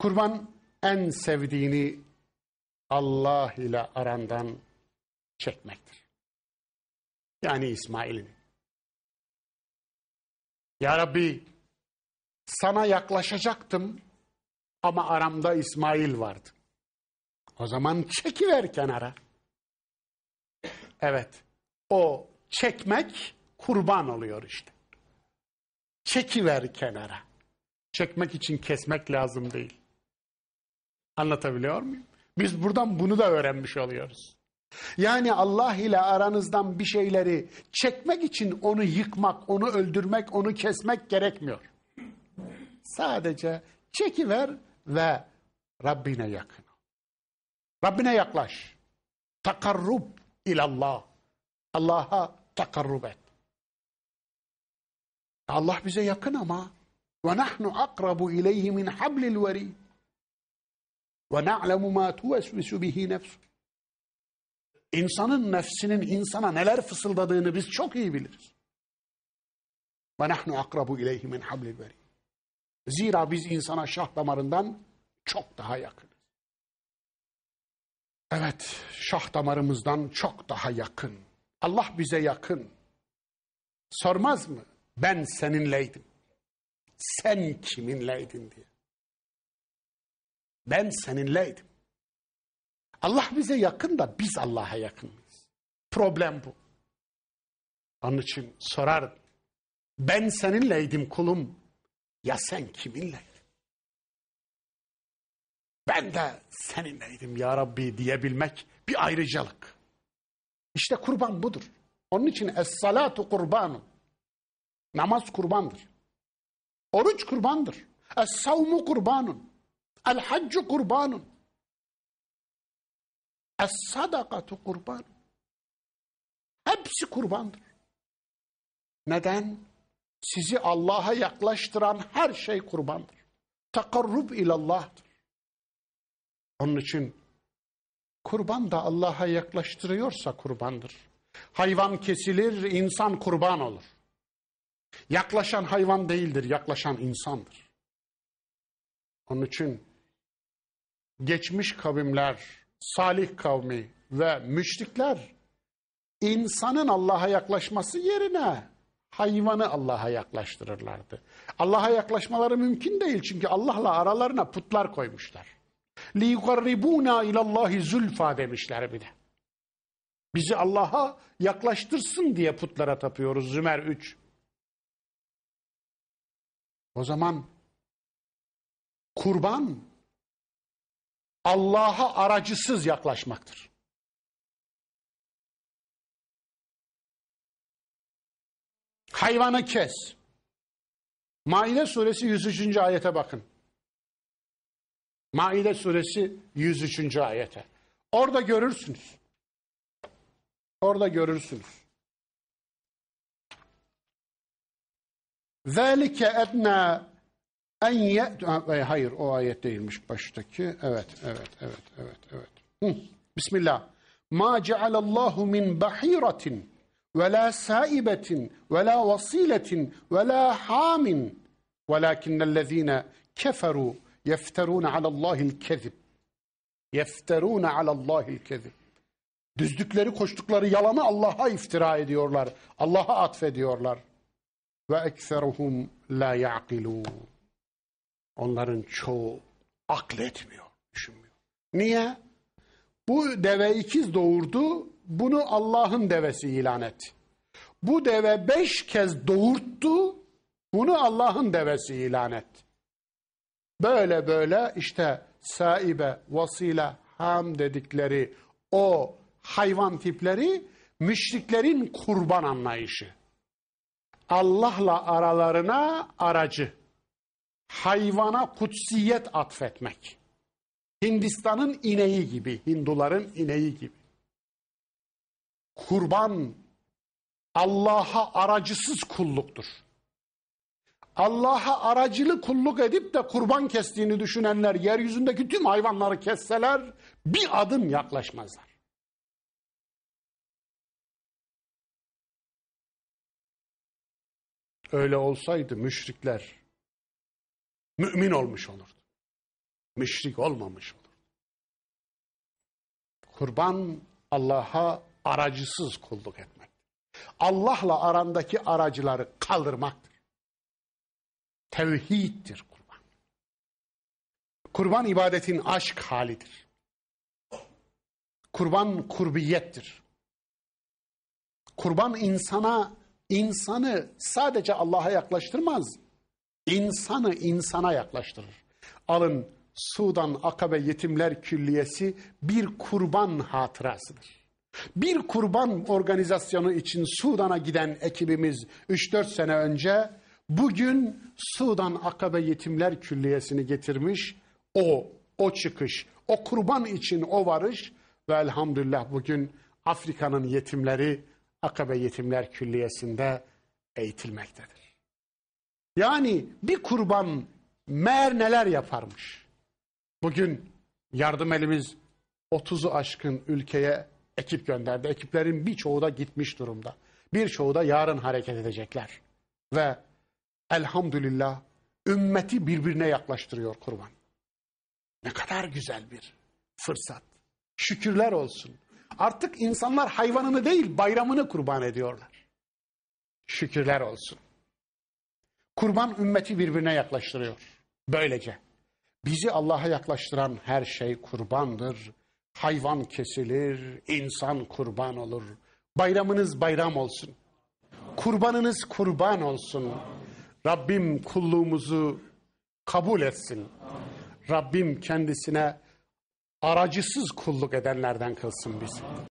Kurban en sevdiğini Allah ile arandan çekmektir. Yani İsmail'ini. Ya Rabbi sana yaklaşacaktım ama aramda İsmail vardı. O zaman çekiver kenara. Evet, o çekmek kurban oluyor işte. Çekiver kenara. Çekmek için kesmek lazım değil. Anlatabiliyor muyum? Biz buradan bunu da öğrenmiş oluyoruz. Yani Allah ile aranızdan bir şeyleri çekmek için onu yıkmak, onu öldürmek, onu kesmek gerekmiyor. Sadece çekiver ve Rabbine yakın ol. Rabbine yaklaş. Takarrub ilallah. Allah'a takarrub et. Allah bize yakın ama ve nahnu akrabu ileyhi min hablil verid. Ve na'lemu ma tuvesvisu bihi nefsu. İnsanın nefsinin insana neler fısıldadığını biz çok iyi biliriz. Ve nahnu akrabu ileyhi min hablil veri. Zira biz insana şah damarından çok daha yakınız. Evet, şah damarımızdan çok daha yakın. Allah bize yakın. Sormaz mı? Ben seninleydim. Sen kiminleydin diye. Ben seninleydim. Allah bize yakın da biz Allah'a yakın mıyız? Problem bu. Onun için sorarım. Ben seninleydim kulum. Ya sen kiminleydin? Ben de seninleydim ya Rabbi diyebilmek bir ayrıcalık. İşte kurban budur. Onun için es-salatu kurbanun. Namaz kurbandır. Oruç kurbandır. Es-savmu kurbanun. الحج قربان الصدقة kurban. Hepsi kurbandır. Neden? Sizi Allah'a yaklaştıran her şey kurbandır. Takarrub ilallah'tır. Onun için kurban da Allah'a yaklaştırıyorsa kurbandır. Hayvan kesilir, insan kurban olur. Yaklaşan hayvan değildir, yaklaşan insandır. Onun için geçmiş kavimler, salih kavmi ve müşrikler insanın Allah'a yaklaşması yerine hayvanı Allah'a yaklaştırırlardı. Allah'a yaklaşmaları mümkün değil çünkü Allah'la aralarına putlar koymuşlar. لِيُقَرِّبُونَا اِلَى اللّٰهِ زُلْفَا demişler bir de. Bizi Allah'a yaklaştırsın diye putlara tapıyoruz Zümer 3. O zaman kurban Allah'a aracısız yaklaşmaktır. Hayvanı kes. Maide suresi 103. ayete bakın. Maide suresi 103. ayete. Orada görürsünüz. Orada görürsünüz. Zalike etna en ye hayır o ayet değilmiş baştaki. Evet, evet, evet, evet, evet. Hı. Bismillah. Ma cealallahu min bahiratin ve la saibetin ve la vasiletin ve la hamin velakinnellezine keferu yefterun alallahil kezib. Yefterun alallahil kezib. Düzdükleri koştukları yalanı Allah'a iftira ediyorlar. Allah'a atfediyorlar. Ve ekseruhum la ya'kilun. Onların çoğu akletmiyor, düşünmüyor. Niye? Bu deve ikiz doğurdu, bunu Allah'ın devesi ilan etti. Bu deve beş kez doğurttu, bunu Allah'ın devesi ilan etti. Böyle böyle işte saibe, vasile, ham dedikleri o hayvan tipleri müşriklerin kurban anlayışı. Allah'la aralarına aracı hayvana kutsiyet atfetmek. Hindistan'ın ineği gibi, Hinduların ineği gibi. Kurban Allah'a aracısız kulluktur. Allah'a aracılı kulluk edip de kurban kestiğini düşünenler yeryüzündeki tüm hayvanları kesseler bir adım yaklaşmazlar. Öyle olsaydı müşrikler Mümin olmuş olurdu. Müşrik olmamış olurdu. Kurban Allah'a aracısız kulluk etmek. Allah'la arandaki aracıları kaldırmaktır. Tevhiddir kurban. Kurban ibadetin aşk halidir. Kurban kurbiyettir. Kurban insana insanı sadece Allah'a yaklaştırmaz insanı insana yaklaştırır. Alın Sudan Akabe Yetimler Külliyesi bir kurban hatırasıdır. Bir kurban organizasyonu için Sudan'a giden ekibimiz 3-4 sene önce bugün Sudan Akabe Yetimler Külliyesi'ni getirmiş. O, o çıkış, o kurban için o varış ve elhamdülillah bugün Afrika'nın yetimleri Akabe Yetimler Külliyesi'nde eğitilmektedir. Yani bir kurban meğer neler yaparmış. Bugün yardım elimiz 30'u aşkın ülkeye ekip gönderdi. Ekiplerin birçoğu da gitmiş durumda. Birçoğu da yarın hareket edecekler. Ve elhamdülillah ümmeti birbirine yaklaştırıyor kurban. Ne kadar güzel bir fırsat. Şükürler olsun. Artık insanlar hayvanını değil bayramını kurban ediyorlar. Şükürler olsun. Kurban ümmeti birbirine yaklaştırıyor. Böylece. Bizi Allah'a yaklaştıran her şey kurbandır. Hayvan kesilir, insan kurban olur. Bayramınız bayram olsun. Kurbanınız kurban olsun. Rabbim kulluğumuzu kabul etsin. Rabbim kendisine aracısız kulluk edenlerden kılsın bizi.